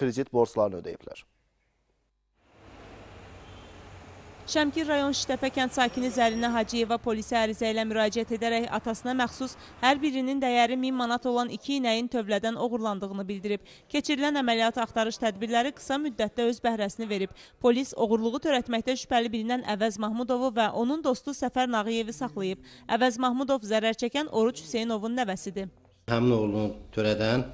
kredit borclarını ödəyiblər. Şəmkir rayon Şitəpə kənd sakini Zərinə Hacıyeva polisə ərizə ilə müraciət edərək atasına məxsus hər birinin dəyəri 1000 manat olan iki inəyin tövlədən oğurlandığını bildirib. Keçirilən əməliyyat axtarış tədbirləri qısa müddətdə öz bəhrəsini verib. Polis oğurluğu törətməkdə şübhəli bilinən Əvəz Mahmudovu və onun dostu Səfər Nağıyevi saxlayıb. Əvəz Mahmudov zərər çəkən Oruç Hüseynovun nəvəsidir. Həmin oğlunu törədən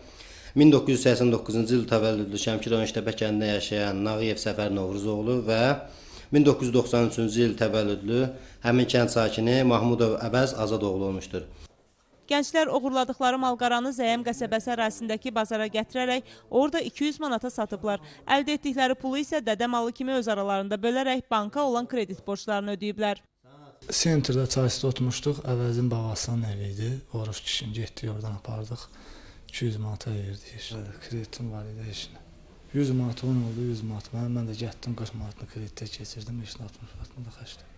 1989-cu il təvəllüdlü Şəmkir Önüştəpə kəndində yaşayan Nağıyev Səfər Novruzoğlu və 1993-cü il təvəllüdlü həmin kənd sakini Mahmudov Əbəz Azadoğlu olmuşdur. Gənclər oğurladıkları malqaranı Zəyəm qəsəbəsi ərazisindəki bazara gətirərək orada 200 manata satıblar. Əldə etdikləri pulu isə dədə malı kimi öz aralarında bölərək banka olan kredit borclarını ödəyiblər. Sentrdə çayısı tutmuşduq, əvəzin babasının evi idi. Oruç kişini getdik, oradan apardıq. 200 manata verdi heç. Kreditim var idi heç. 100 manat onun oldu, 100 manat mənim. Mən də getdim 40 manatını kreditə keçirdim, heç 60 manatını da xərclədim.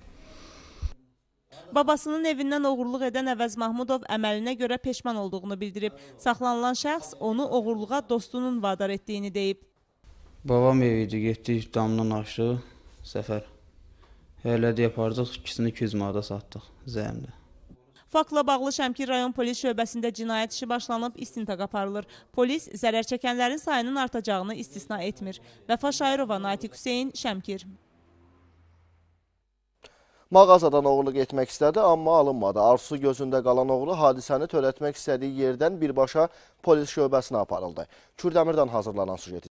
Babasının evindən oğurluq edən Əvəz Mahmudov əməlinə görə peşman olduğunu bildirib. Saxlanılan şəxs onu oğurluğa dostunun vadar etdiyini deyib. Babam ev idi, getdik damdan aşırı səfər. Elədi yaparcıq, ikisini 200 manada satdıq zəmdə. Faktla bağlı Şəmkir rayon polis şöbəsində cinayət işi başlanıb, istintaq aparılır. Polis zərər çəkənlərin sayının artacağını istisna etmir. Vəfa Şairova, Natiq Hüseyin, Şəmkir. Mağazadan oğurluq etmək istədi, amma alınmadı. Arzusu gözündə qalan oğru hadisəni törətmək istədiyi yerdən birbaşa polis şöbəsinə aparıldı. Kürdəmirdən hazırlanan sücət izləyək.